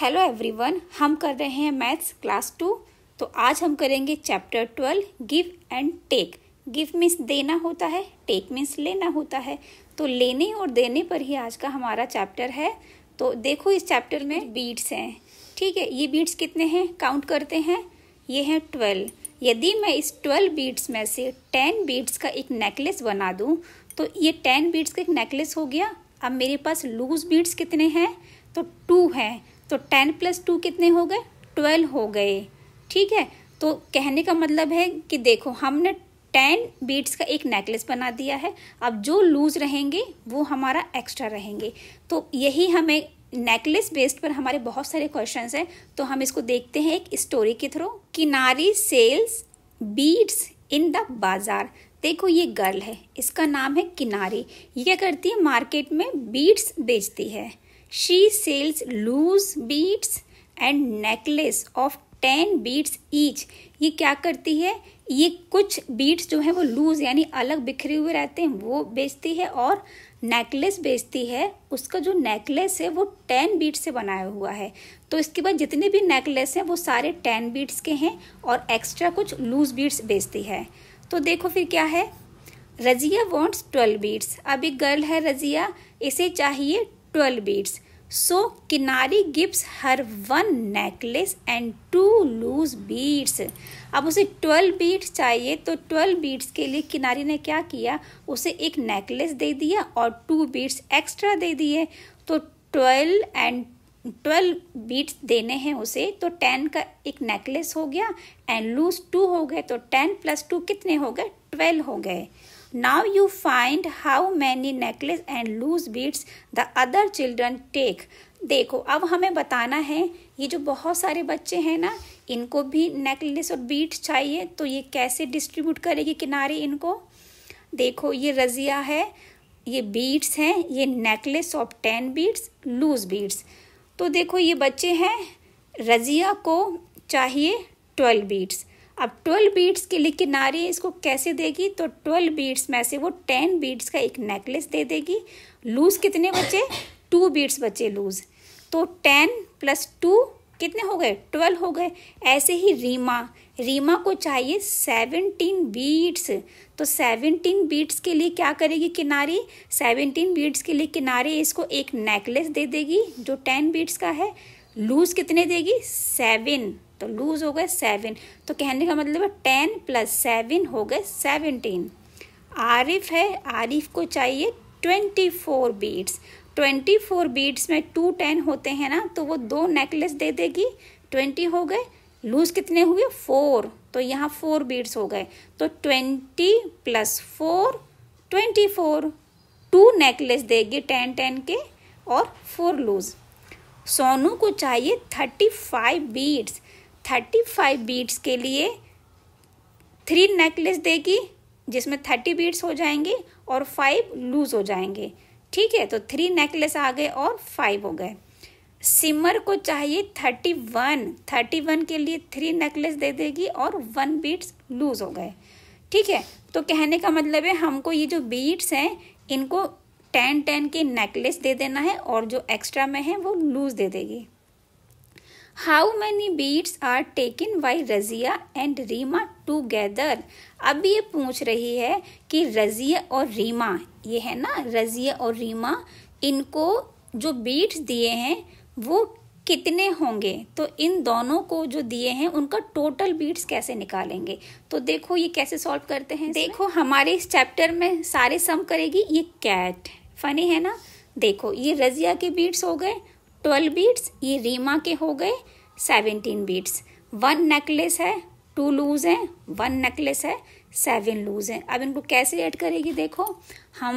Hello everyone हम कर रहे हैं मैथ्स क्लास टू तो आज हम करेंगे chapter twelve give and take give means देना होता है टेक मीन्स लेना होता है तो लेने और देने पर ही आज का हमारा चैप्टर है तो देखो इस चैप्टर में बीट्स हैं ठीक है ये बीट्स कितने हैं काउंट करते हैं ये हैं ट्वेल्व यदि मैं इस ट्वेल्व बीट्स में से टेन बीट्स का एक नेकलेस बना दूँ तो ये टेन बीट्स का एक नेकलेस हो गया अब मेरे पास लूज बीट्स कितने हैं तो टू हैं तो टेन प्लस टू कितने हो गए ट्वेल्व हो गए ठीक है तो कहने का मतलब है कि देखो हमने टेन बीट्स का एक नेकलेस बना दिया है अब जो लूज रहेंगे वो हमारा एक्स्ट्रा रहेंगे तो यही हमें नेकलेस बेस्ड पर हमारे बहुत सारे क्वेश्चन हैं तो हम इसको देखते हैं एक स्टोरी के थ्रू किनारी सेल्स बीट्स इन द बाजार देखो ये गर्ल है इसका नाम है किनारी ये क्या करती है मार्केट में बीड्स बेचती है she sells loose beads and necklace of ten beads each ये क्या करती है ये कुछ बीट्स जो हैं वो लूज यानी अलग बिखरे हुए रहते हैं वो बेचती है और नेकलेस बेचती है उसका जो नेकलेस है वो टेन बीट से बनाया हुआ है तो इसके बाद जितने भी नेकलेस हैं वो सारे टेन बीट्स के हैं और एक्स्ट्रा कुछ लूज बीट्स बेचती है तो देखो फिर क्या है रजिया वॉन्ट्स ट्वेल्व बीट्स अब एक गर्ल है रजिया इसे चाहिए twelve beads so Kinari gives her one necklace and two loose beads अब उसे ट्वेल्व बीड्स चाहिए तो ट्वेल्व बीड्स के लिए किनारी ने क्या किया उसे एक नेकलेस दे दिया और टू बीड्स एक्स्ट्रा दे दिए तो ट्वेल्व एंड ट्वेल्व बीट्स देने हैं उसे तो टेन का एक नेकलेस हो गया एंड लूज टू हो गए तो टेन प्लस टू कितने हो गए ट्वेल्व हो गए Now you find how many necklace and loose beads the other children take. देखो अब हमें बताना है ये जो बहुत सारे बच्चे हैं ना इनको भी नेकलेस और बीट्स चाहिए तो ये कैसे डिस्ट्रीब्यूट करेगी किनारे इनको देखो ये रजिया है ये बीट्स हैं ये necklace of ten beads loose beads तो देखो ये बच्चे हैं रजिया को चाहिए ट्वेल्व बीट्स अब ट्वेल्व बीड्स के लिए किनारे इसको कैसे देगी तो ट्वेल्व बीड्स में से वो टेन बीड्स का एक नेकलेस दे देगी लूज कितने बचे टू बीड्स बचे लूज तो टेन प्लस टू कितने हो गए ट्वेल्व हो गए ऐसे ही रीमा रीमा को चाहिए सेवनटीन बीट्स तो सेवनटीन बीट्स के लिए क्या करेगी किनारे सेवनटीन बीट्स के लिए किनारे इसको एक नेकलेस दे देगी जो टेन बीट्स का है लूज कितने देगी सेवन तो लूज़ हो गए सेवन तो कहने का मतलब है टेन प्लस सेवन हो गए सेवनटीन आरिफ है आरिफ को चाहिए twenty four beads twenty four beads में टू टेन होते हैं ना तो वो दो नेकलेस दे देगी ट्वेंटी हो गए लूज कितने हुए फोर तो यहाँ फोर बीड्स हो गए तो twenty plus four twenty four two necklace देगी टेन टेन के और फोर लूज सोनू को चाहिए thirty five beads thirty five beads के लिए थ्री नेकलेस देगी जिसमें थर्टी बीट्स हो जाएंगे और फाइव लूज हो जाएंगे ठीक है तो थ्री नेकलेस आ गए और फाइव हो गए सिमर को चाहिए थर्टी वन थर्टी वन के लिए थ्री नेकलेस दे देगी और वन बीट्स लूज हो गए ठीक है तो कहने का मतलब है हमको ये जो बीट्स हैं इनको टेन टेन के नेकलेस दे देना है और जो एक्स्ट्रा में है वो लूज दे देगी how many beads are taken by Razia and Reema together अब ये पूछ रही है कि रजिया और रीमा ये है ना रजिया और रीमा इनको जो बीट्स दिए हैं वो कितने होंगे तो इन दोनों को जो दिए हैं उनका टोटल बीट्स कैसे निकालेंगे तो देखो ये कैसे सॉल्व करते हैं देखो हमारे इस चैप्टर में सारे सम करेगी ये कैट फनी है ना देखो ये रजिया के बीट्स हो गए ट्वेल्व बीट्स ये रीमा के हो गए सेवनटीन बीट्स वन नेकलेस है टू लूज है वन नेकलेस है सेवन लूज है अब इनको कैसे ऐड करेगी देखो हम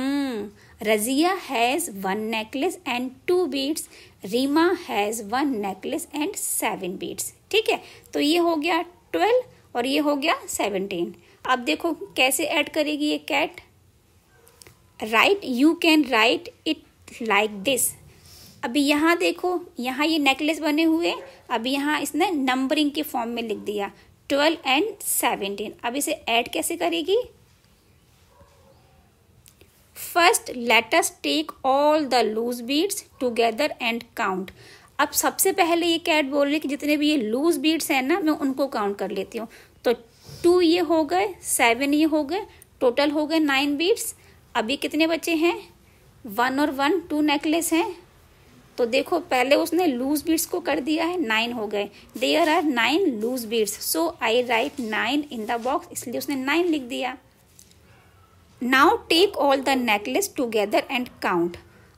Razia has one necklace and two beads Reema has one necklace and seven beads ठीक है तो ये हो गया ट्वेल्व और ये हो गया सेवनटीन अब देखो कैसे ऐड करेगी ये can write you can write it like this अभी यहाँ देखो यहाँ ये नेकलेस बने हुए अभी यहाँ इसने नंबरिंग के फॉर्म में लिख दिया ट्वेल्व एंड सेवनटीन अब इसे ऐड कैसे करेगी first let's take all the loose beads together and count अब सबसे पहले ये कैट बोल रही कि जितने भी ये लूज बीड्स हैं ना मैं उनको काउंट कर लेती हूँ तो टू ये हो गए सेवन ये हो गए टोटल हो गए नाइन बीड्स अभी कितने बचे हैं वन और वन टू नेकलेस हैं तो देखो पहले उसने लूज बीट्स को कर दिया है नाइन हो गए there are nine loose beads so I write nine in the box इसलिए उसने नाइन लिख दिया now take all the necklace together and count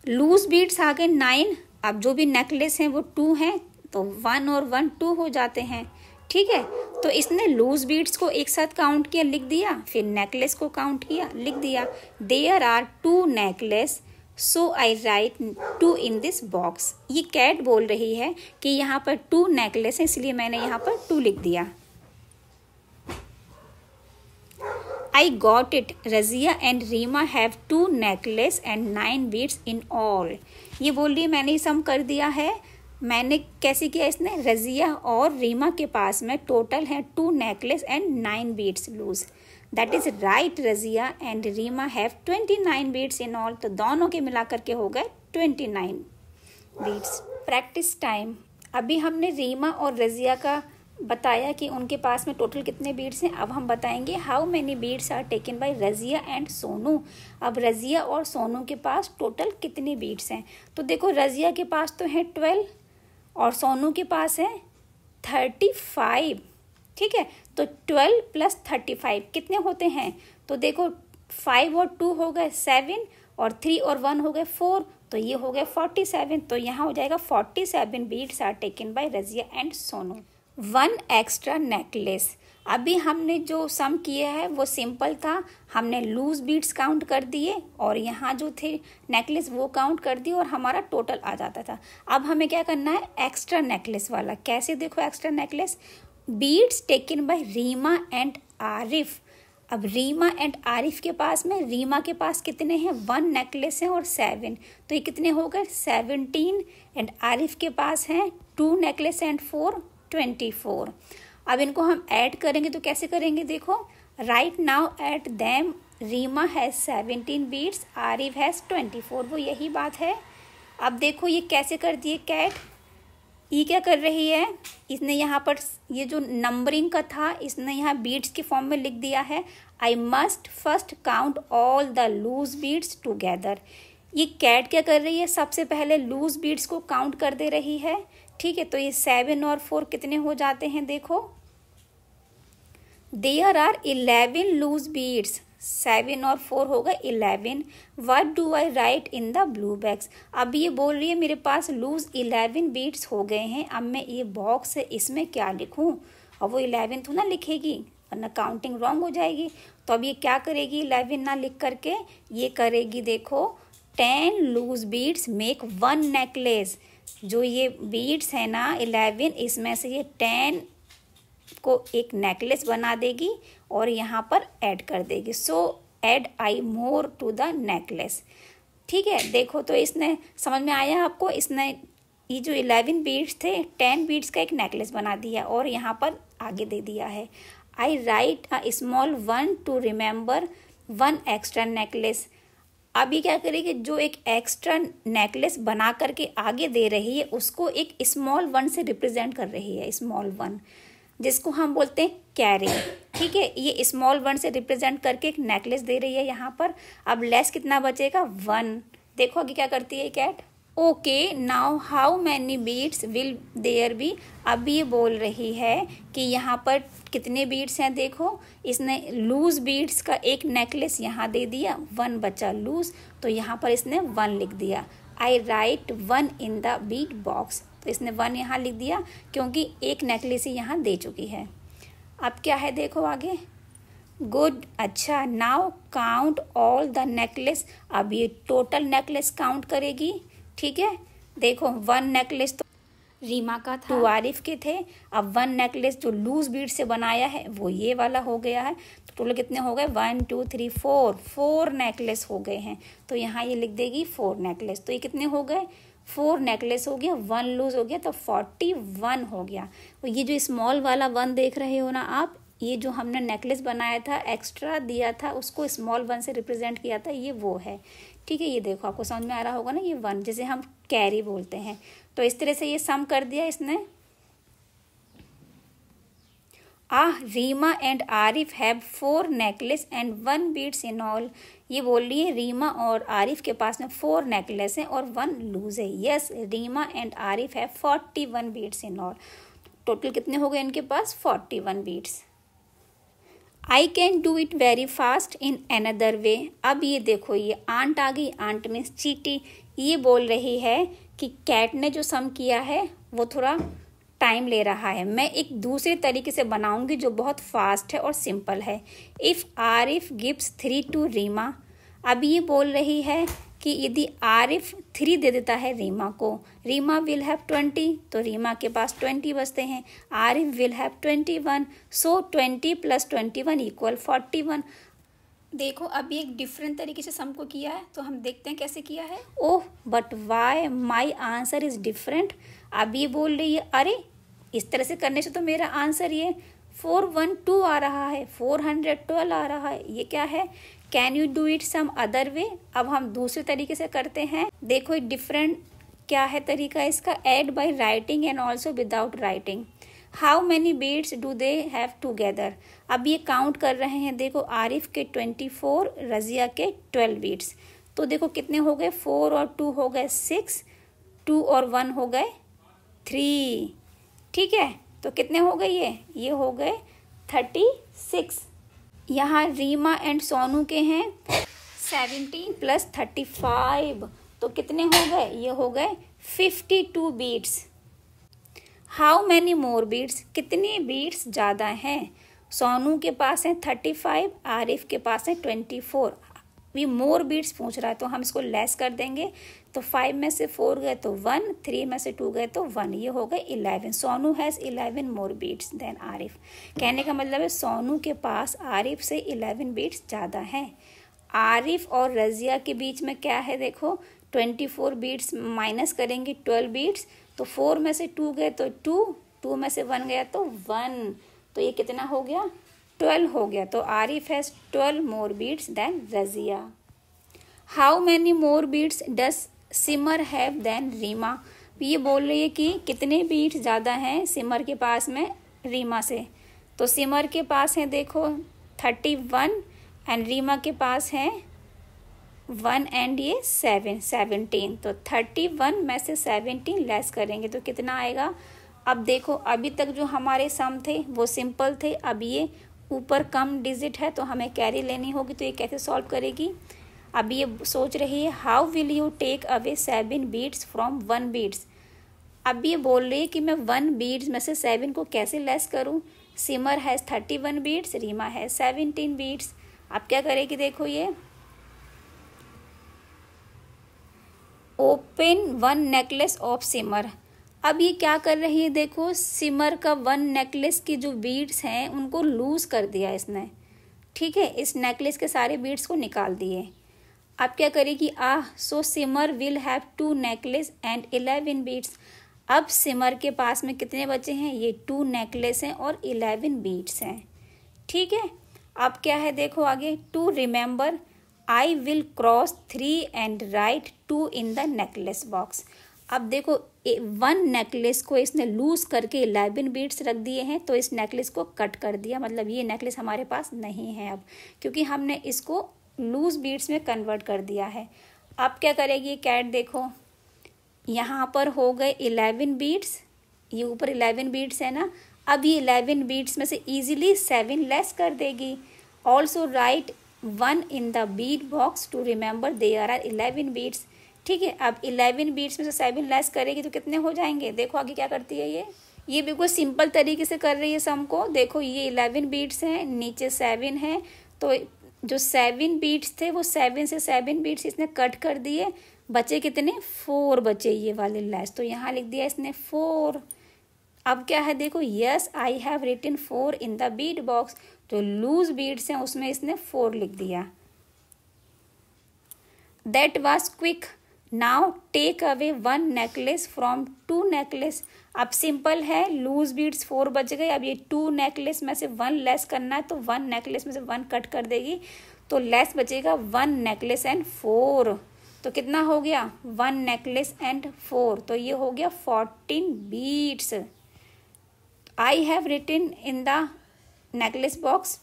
loose beads आ गए नाइन अब जो भी नेकलेस हैं वो टू हैं तो वन और वन टू हो जाते हैं ठीक है तो इसने लूज बीट्स को एक साथ काउंट किया लिख दिया फिर नेकलेस को काउंट किया लिख दिया there are two necklace so I write two in this box ये कैट बोल रही है कि यहाँ पर टू नेकलेस है इसलिए मैंने यहाँ पर टू लिख दिया I got it Razia and Reema have two necklace and nine beads in all ये बोल रही मैंने सम कर दिया है मैंने कैसे किया इसने रजिया और रीमा के पास में टोटल है two necklace and nine beads loose that is right Razia and Reema have twenty nine beads in all तो दोनों के मिला करके हो गए twenty nine beads practice time अभी हमने रीमा और रजिया का बताया कि उनके पास में टोटल कितने बीड्स हैं अब हम बताएंगे how many beads are taken by Razia and Sonu अब रजिया और सोनू के पास टोटल कितने बीट्स हैं तो देखो रजिया के पास तो हैं ट्वेल्व और सोनू के पास हैं थर्टी फाइव ठीक है तो ट्वेल्व प्लस थर्टी फाइव कितने होते हैं तो देखो फाइव और टू हो गए सेवन और थ्री और वन हो गए फोर तो ये हो गए फोर्टी सेवन तो यहाँ हो जाएगा forty seven beads are taken by Razia and Sonu one extra necklace अभी हमने जो सम किया है वो सिंपल था हमने लूज बीड्स काउंट कर दिए और यहाँ जो थे नेकलेस वो काउंट कर दिए और हमारा टोटल आ जाता था अब हमें क्या करना है एक्स्ट्रा नेकलेस वाला कैसे देखो extra necklace beads taken by Reema and Arif अब रीमा एंड आरिफ के पास में रीमा के पास कितने हैं वन नेकलेस हैं और सेवन तो ये कितने हो गए सेवनटीन एंड आरिफ के पास हैं two necklace and four twenty four अब इनको हम ऐड करेंगे तो कैसे करेंगे देखो right now at them Reema has seventeen beads Arif has twenty four वो यही बात है अब देखो ये कैसे कर दिए कैट ई क्या कर रही है इसने यहाँ पर ये जो नंबरिंग का था इसने यहाँ बीट्स के फॉर्म में लिख दिया है I must first count all the loose beads together ये कैट क्या कर रही है सबसे पहले लूज बीट्स को काउंट कर दे रही है ठीक है तो ये सेवन और फोर कितने हो जाते हैं देखो there are eleven loose beads seven और फोर होगा eleven what do I write in the blue bags अब ये बोल रही है मेरे पास लूज इलेवन बीट्स हो गए हैं अब मैं ये बॉक्स है इसमें क्या लिखूँ और वो इलेवन तो ना लिखेगी वरना काउंटिंग रॉन्ग हो जाएगी तो अब ये क्या करेगी इलेवन ना लिख करके ये करेगी देखो ten loose beads make one necklace जो ये बीट्स है ना इलेवन इसमें से ये टेन को एक नेकलेस बना देगी और यहाँ पर ऐड कर देगी so add I more to the necklace ठीक है देखो तो इसने समझ में आया आपको इसने ये जो इलेवन बीड्स थे टेन बीड्स का एक नेकलेस बना दिया और यहाँ पर आगे दे दिया है I write a small one to remember one extra necklace अब ये क्या करेगी जो एक एक्स्ट्रा नेकलेस बना करके आगे दे रही है उसको एक स्मॉल वन से रिप्रेजेंट कर रही है स्मॉल वन जिसको हम बोलते हैं कैरी ठीक है ये स्मॉल वन से रिप्रेजेंट करके एक नेकलेस दे रही है यहाँ पर अब लेस कितना बचेगा वन देखो अभी क्या करती है cat okay now how many beads will there be अब ये बोल रही है कि यहाँ पर कितने बीट्स हैं देखो इसने लूज बीट्स का एक नेकलेस यहाँ दे दिया वन बचा लूज तो यहाँ पर इसने वन लिख दिया I write one in the bead box तो इसने वन यहाँ लिख दिया क्योंकि एक नेकलेस ही यहाँ दे चुकी है अब क्या है देखो आगे गुड अच्छा now count all the necklace अब ये टोटल नेकलेस काउंट करेगी ठीक है देखो वन नेकलेस तो रीमा का था टू आरिफ के थे अब वन नेकलेस जो लूज बीड से बनाया है वो ये वाला हो गया है तो टोटल कितने हो गए one two three four four necklace हो गए हैं तो यहाँ ये लिख देगी फोर नेकलेस तो ये कितने हो गए फोर नेकलेस हो गया वन लूज हो गया तो फोर्टी वन हो गया तो ये जो स्मॉल वाला वन देख रहे हो ना आप ये जो हमने नेकलेस बनाया था एक्स्ट्रा दिया था उसको स्मॉल वन से रिप्रेजेंट किया था ये वो है ठीक है ये देखो आपको समझ में आ रहा होगा ना ये वन जिसे हम कैरी बोलते हैं तो इस तरह से ये सम कर दिया इसने ah Reema and Arif have four necklace and one beads in all ये बोल रही है रीमा और आरिफ के पास में फोर नेकलेस हैं और वन लूज है yes Reema and Arif have forty one beads in all total कितने हो गए इनके पास forty one beads I can do it very fast in another way अब ये देखो ये आंट आ गई आंट मीन्स चीटी ये बोल रही है कि कैट ने जो सम किया है वो थोड़ा टाइम ले रहा है मैं एक दूसरे तरीके से बनाऊंगी जो बहुत फास्ट है और सिंपल है if Arif gives three to Reema अब ये बोल रही है कि यदि आरिफ थ्री दे देता है रीमा को रीमा विल हैव ट्वेंटी तो रीमा के पास ट्वेंटी बचते हैं Arif will have twenty one so twenty plus twenty one equal forty one देखो अभी एक डिफरेंट तरीके से सम को किया है तो हम देखते हैं कैसे किया है oh but why my answer is different अब ये बोल रही है अरे इस तरह से करने से तो मेरा आंसर ये फोर वन टू आ रहा है फोर हंड्रेड ट्वेल्व आ रहा है ये क्या है can you do it some other way अब हम दूसरे तरीके से करते हैं देखो डिफरेंट क्या है तरीका इसका add by writing and also without writing how many beads do they have together अब ये काउंट कर रहे हैं देखो आरिफ के ट्वेंटी फोर रजिया के ट्वेल्व बीड्स तो देखो कितने हो गए फोर और टू हो गए सिक्स टू और वन हो गए थ्री ठीक है तो कितने हो गए ये ये हो गए थर्टी सिक्स यहाँ रीमा एंड सोनू के हैं सेवेंटीन प्लस थर्टी फाइव तो कितने हो गए ये हो गए fifty two beads how many more beads कितनी बीट्स ज़्यादा हैं सोनू के पास हैं थर्टी फाइव आरिफ के पास हैं twenty four we more beads पूछ रहा है तो हम इसको लेस कर देंगे तो फाइव में से फोर गए तो वन थ्री में से टू गए तो वन ये हो गए eleven Sonu has eleven more beads than Arif कहने का मतलब है सोनू के पास आरिफ से इलेवन बीट्स ज़्यादा हैं आरिफ और रज़िया के बीच में क्या है देखो ट्वेंटी फोर बीट्स माइनस करेंगे ट्वेल्व बीट्स तो फोर में से टू गए तो टू टू में से वन गया तो वन तो ये कितना हो गया ट्वेल्व हो गया तो Arif has twelve more beads than Razia how many more beads does Simar have than Reema ये बोल रही है कि कितने बीट ज़्यादा हैं सिमर के पास में रीमा से तो सिमर के पास हैं देखो थर्टी वन एंड रीमा के पास हैं वन एंड ये सेवन सेवनटीन तो थर्टी वन में से सेवनटीन लेस करेंगे तो कितना आएगा अब देखो अभी तक जो हमारे सम थे वो सिंपल थे अब ये ऊपर कम डिजिट है तो हमें कैरी लेनी होगी तो ये कैसे सॉल्व करेगी अब ये सोच रही है how will you take away seven beads from one beads अब ये बोल रही है कि मैं वन बीट्स में से सेवन को कैसे लेस करूँ Simar has thirty one beads Reema है सेवनटीन बीट्स अब क्या करेगी देखो ये open one necklace of Simar अब ये क्या कर रही है देखो सिमर का वन नेकलेस की जो बीड्स हैं उनको लूज़ कर दिया इसने ठीक है इस नेकलेस के सारे बीड्स को निकाल दिए अब क्या करेगी ah so Simar will have two necklace and eleven beads अब सिमर के पास में कितने बचे हैं ये टू नेकलेस हैं और इलेवन बीड्स हैं ठीक है अब क्या है देखो आगे to remember I will cross three and write two in the necklace box अब देखो वन नेकलेस को इसने लूज करके इलेवन बीट्स रख दिए हैं तो इस नेकलेस को कट कर दिया मतलब ये नेकलेस हमारे पास नहीं है अब क्योंकि हमने इसको लूज बीट्स में कन्वर्ट कर दिया है अब क्या करेगी कैट देखो यहाँ पर हो गए इलेवन बीट्स ये ऊपर इलेवन बीट्स है ना अब ये इलेवन बीट्स में से इजीली सेवन लेस कर देगी also write one in the bead box to remember they are are eleven beads ठीक है अब इलेवन बीट्स में से सेवन लेस करेगी तो कितने हो जाएंगे देखो आगे क्या करती है ये ये बिल्कुल सिंपल तरीके से कर रही है सम को देखो ये इलेवन बीट्स हैं नीचे सेवन है तो जो सेवन बीट्स थे वो सेवन से सेवन बीट्स इसने कट कर दिए बचे कितने फोर बचे ये वाले लैस तो यहाँ लिख दिया इसने फोर अब क्या है देखो yes I have written four in the bead box तो लूज बीड्स हैं उसमें इसने फोर लिख दिया that was quick now take away one necklace from two necklace अब सिंपल है लूज बीड्स फोर बच गए अब ये टू नेकलेस में से वन लेस करना है तो वन नेकलेस में से वन कट कर देगी तो लेस बचेगा वन नेकलेस एंड फोर तो कितना हो गया वन नेकलेस एंड फोर तो ये हो गया fourteen beads I have written in the necklace box.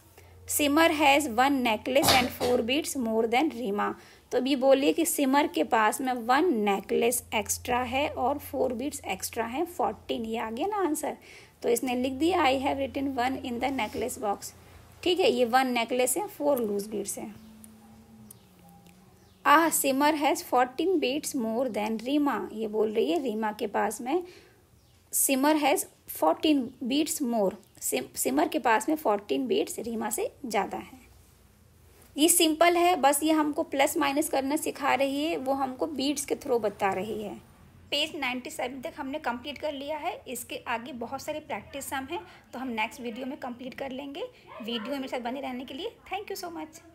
Simar has one necklace and four beads more than Reema तो अभी बोलिए कि सिमर के पास में वन नेकलेस एक्स्ट्रा है और फोर बीट्स एक्स्ट्रा हैं फोर्टीन ये आ गया ना आंसर तो इसने लिख दिया I have written one in the necklace box ठीक है ये वन नेकलेस है फोर लूज बीट्स हैं ah Simar has fourteen beads more than Reema ये बोल रही है रीमा के पास में Simar has fourteen beads more Simar के पास में फोर्टीन बीट्स रीमा से ज़्यादा है ये सिंपल है बस ये हमको प्लस माइनस करना सिखा रही है वो हमको बीट्स के थ्रू बता रही है पेज नाइन्टी सेवन तक हमने कंप्लीट कर लिया है इसके आगे बहुत सारे प्रैक्टिस सम हैं तो हम नेक्स्ट वीडियो में कंप्लीट कर लेंगे वीडियो मेरे साथ बने रहने के लिए थैंक यू सो मच